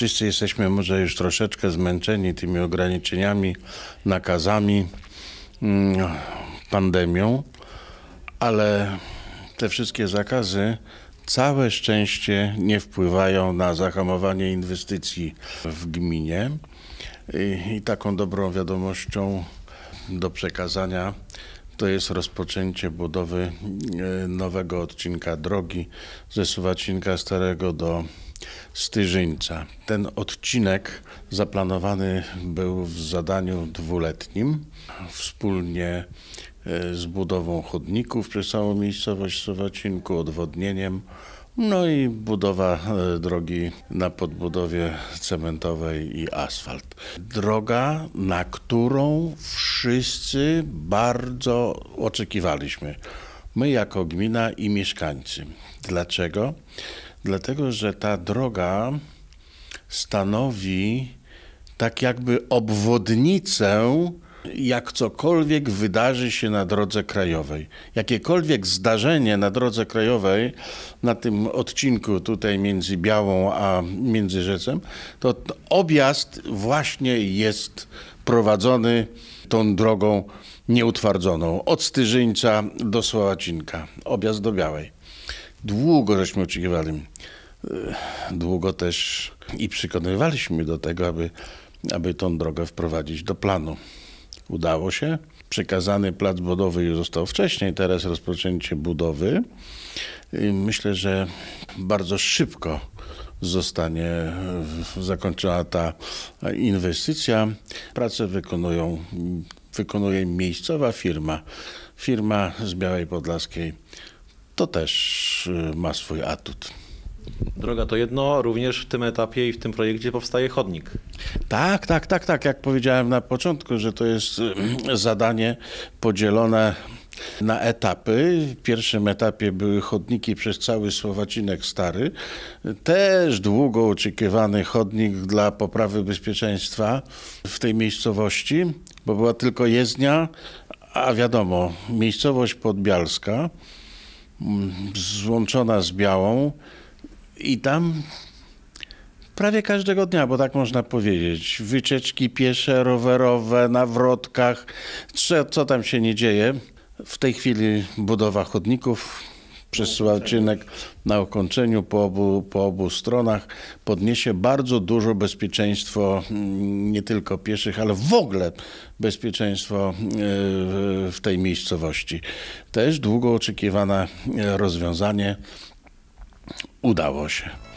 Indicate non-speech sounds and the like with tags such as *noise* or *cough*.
wszyscy jesteśmy może już troszeczkę zmęczeni tymi ograniczeniami, nakazami, mm, pandemią, ale te wszystkie zakazy całe szczęście nie wpływają na zahamowanie inwestycji w gminie. I taką dobrą wiadomością do przekazania to jest rozpoczęcie budowy e, nowego odcinka drogi ze Suwacinka Starego do Styżyńca. Ten odcinek zaplanowany był w zadaniu dwuletnim wspólnie e, z budową chodników przez całą miejscowość Sowacinku, odwodnieniem, no i budowa e, drogi na podbudowie cementowej i asfalt. Droga, na którą wszyscy bardzo oczekiwaliśmy. My jako gmina i mieszkańcy. Dlaczego? dlatego że ta droga stanowi tak jakby obwodnicę, jak cokolwiek wydarzy się na drodze krajowej. Jakiekolwiek zdarzenie na drodze krajowej, na tym odcinku tutaj między Białą a Międzyrzecem, to objazd właśnie jest prowadzony tą drogą nieutwardzoną od Styżyńca do Słowacinka, objazd do Białej. Długo żeśmy oczekiwali. E, długo też i przekonywaliśmy do tego, aby, aby tą drogę wprowadzić do planu. Udało się. Przekazany plac budowy już został wcześniej, teraz rozpoczęcie budowy. Myślę, że bardzo szybko zostanie zakończona ta inwestycja. Pracę wykonują, wykonuje miejscowa firma, firma z Białej Podlaskiej to też y, ma swój atut. Droga to jedno, również w tym etapie i w tym projekcie powstaje chodnik. Tak, tak, tak, tak. Jak powiedziałem na początku, że to jest y, *clears throat* zadanie podzielone na etapy. W pierwszym etapie były chodniki przez cały Słowacinek Stary. Też długo oczekiwany chodnik dla poprawy bezpieczeństwa w tej miejscowości, bo była tylko jezdnia, a wiadomo, miejscowość podbialska. Mm, złączona z białą i tam prawie każdego dnia, bo tak można powiedzieć, wycieczki piesze, rowerowe, na wrotkach, co tam się nie dzieje. W tej chwili budowa chodników, przez Sławczynek na ukończeniu po obu, po obu stronach podniesie bardzo dużo bezpieczeństwo mm, nie tylko pieszych, ale w ogóle bezpieczeństwo e, w tej miejscowości. Też długo oczekiwane e, rozwiązanie udało się.